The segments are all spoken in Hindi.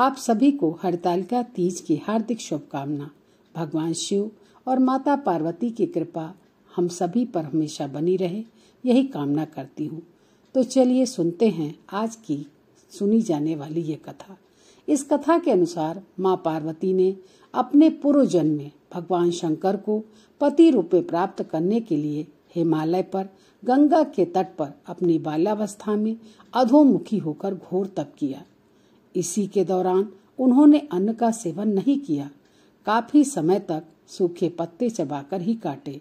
आप सभी को हरतालिका तीज की हार्दिक शुभकामना भगवान शिव और माता पार्वती की कृपा हम सभी पर हमेशा बनी रहे यही कामना करती हूँ तो चलिए सुनते हैं आज की सुनी जाने वाली ये कथा इस कथा के अनुसार माँ पार्वती ने अपने पूर्व जन्म में भगवान शंकर को पति रूपे प्राप्त करने के लिए हिमालय पर गंगा के तट पर अपनी बाल्यावस्था में अधोमुखी होकर घोर तप किया इसी के दौरान उन्होंने अन्न का सेवन नहीं किया काफी समय तक सूखे पत्ते चबाकर ही काटे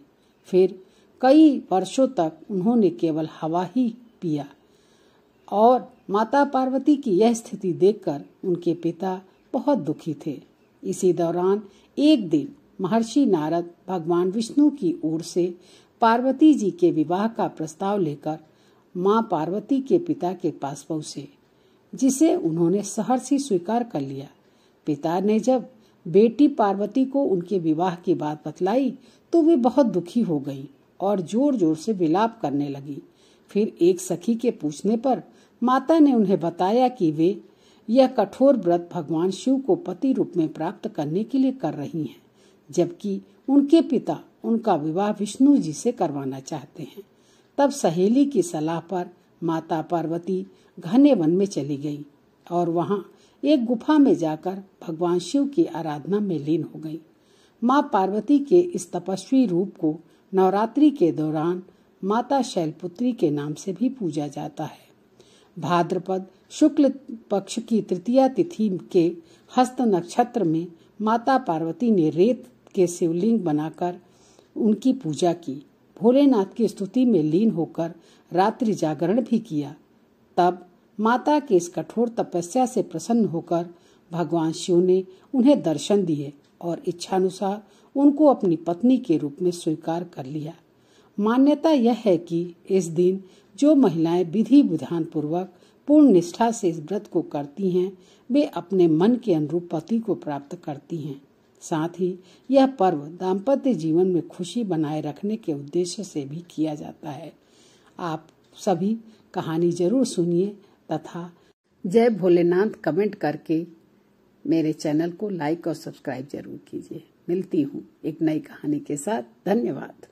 फिर कई वर्षों तक उन्होंने केवल हवा ही पिया और माता पार्वती की यह स्थिति देखकर उनके पिता बहुत दुखी थे इसी दौरान एक दिन महर्षि नारद भगवान विष्णु की ओर से पार्वती जी के विवाह का प्रस्ताव लेकर माँ पार्वती के पिता के पास पहुंचे जिसे उन्होंने सहर्ष ही स्वीकार कर लिया पिता ने जब बेटी पार्वती को उनके विवाह की बात बतलाई तो वे बहुत दुखी हो गयी और जोर जोर से विलाप करने लगी फिर एक सखी के पूछने पर माता ने उन्हें बताया कि वे यह कठोर व्रत भगवान शिव को पति रूप में प्राप्त करने के लिए कर रही हैं, जबकि उनके पिता उनका विवाह विष्णु जी से करवाना चाहते हैं तब सहेली की सलाह पर माता पार्वती घने वन में चली गई और वहाँ एक गुफा में जाकर भगवान शिव की आराधना में लीन हो गई माँ पार्वती के इस तपस्वी रूप को नवरात्रि के दौरान माता शैलपुत्री के नाम से भी पूजा जाता है भाद्रपद शुक्ल पक्ष की तृतीया तिथि के हस्त नक्षत्र में माता पार्वती ने रेत के शिवलिंग बनाकर उनकी पूजा की भोलेनाथ की स्तुति में लीन होकर रात्रि जागरण भी किया तब माता के इस कठोर तपस्या से प्रसन्न होकर भगवान शिव ने उन्हें दर्शन दिए और इच्छानुसार उनको अपनी पत्नी के रूप में स्वीकार कर लिया मान्यता यह है कि इस दिन जो महिलाएं विधि विधान पूर्वक पूर्ण निष्ठा से इस व्रत को करती हैं वे अपने मन के अनुरूप पति को प्राप्त करती हैं साथ ही यह पर्व दाम्पत्य जीवन में खुशी बनाए रखने के उद्देश्य से भी किया जाता है आप सभी कहानी जरूर सुनिए तथा जय भोलेनाथ कमेंट करके मेरे चैनल को लाइक और सब्सक्राइब जरूर कीजिए मिलती हूँ एक नई कहानी के साथ धन्यवाद